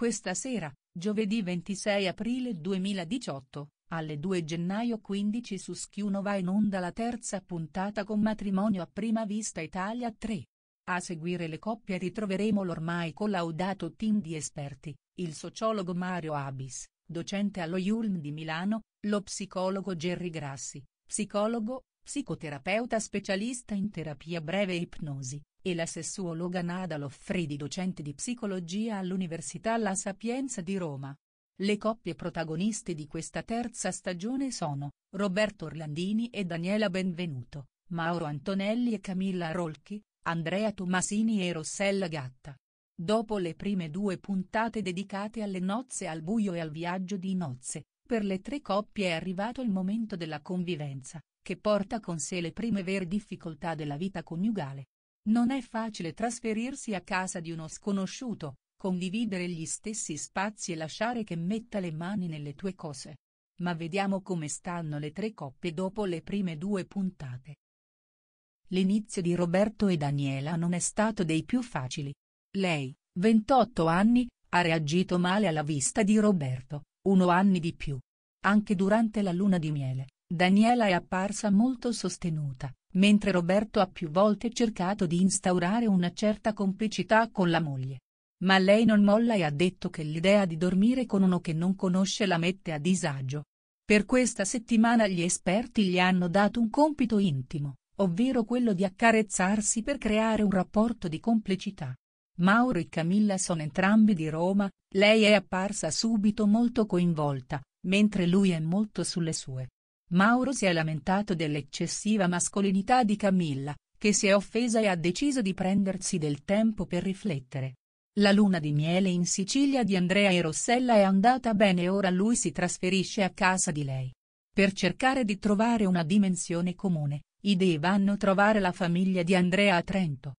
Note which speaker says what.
Speaker 1: Questa sera, giovedì 26 aprile 2018, alle 2 gennaio 15 su Schiuno va in onda la terza puntata con Matrimonio a prima vista Italia 3. A seguire le coppie ritroveremo l'ormai collaudato team di esperti, il sociologo Mario Abis, docente allo IULM di Milano, lo psicologo Gerry Grassi, psicologo, psicoterapeuta specialista in terapia breve e ipnosi, e la sessuologa Nada Loffredi docente di psicologia all'Università La Sapienza di Roma. Le coppie protagoniste di questa terza stagione sono, Roberto Orlandini e Daniela Benvenuto, Mauro Antonelli e Camilla Rolchi, Andrea Tomasini e Rossella Gatta. Dopo le prime due puntate dedicate alle nozze al buio e al viaggio di nozze, per le tre coppie è arrivato il momento della convivenza, che porta con sé le prime vere difficoltà della vita coniugale. Non è facile trasferirsi a casa di uno sconosciuto, condividere gli stessi spazi e lasciare che metta le mani nelle tue cose. Ma vediamo come stanno le tre coppie dopo le prime due puntate. L'inizio di Roberto e Daniela non è stato dei più facili. Lei, 28 anni, ha reagito male alla vista di Roberto, uno anni di più. Anche durante la luna di miele, Daniela è apparsa molto sostenuta, mentre Roberto ha più volte cercato di instaurare una certa complicità con la moglie. Ma lei non molla e ha detto che l'idea di dormire con uno che non conosce la mette a disagio. Per questa settimana gli esperti gli hanno dato un compito intimo, ovvero quello di accarezzarsi per creare un rapporto di complicità. Mauro e Camilla sono entrambi di Roma, lei è apparsa subito molto coinvolta, mentre lui è molto sulle sue. Mauro si è lamentato dell'eccessiva mascolinità di Camilla, che si è offesa e ha deciso di prendersi del tempo per riflettere. La luna di miele in Sicilia di Andrea e Rossella è andata bene e ora lui si trasferisce a casa di lei. Per cercare di trovare una dimensione comune, i dei vanno a trovare la famiglia di Andrea a Trento.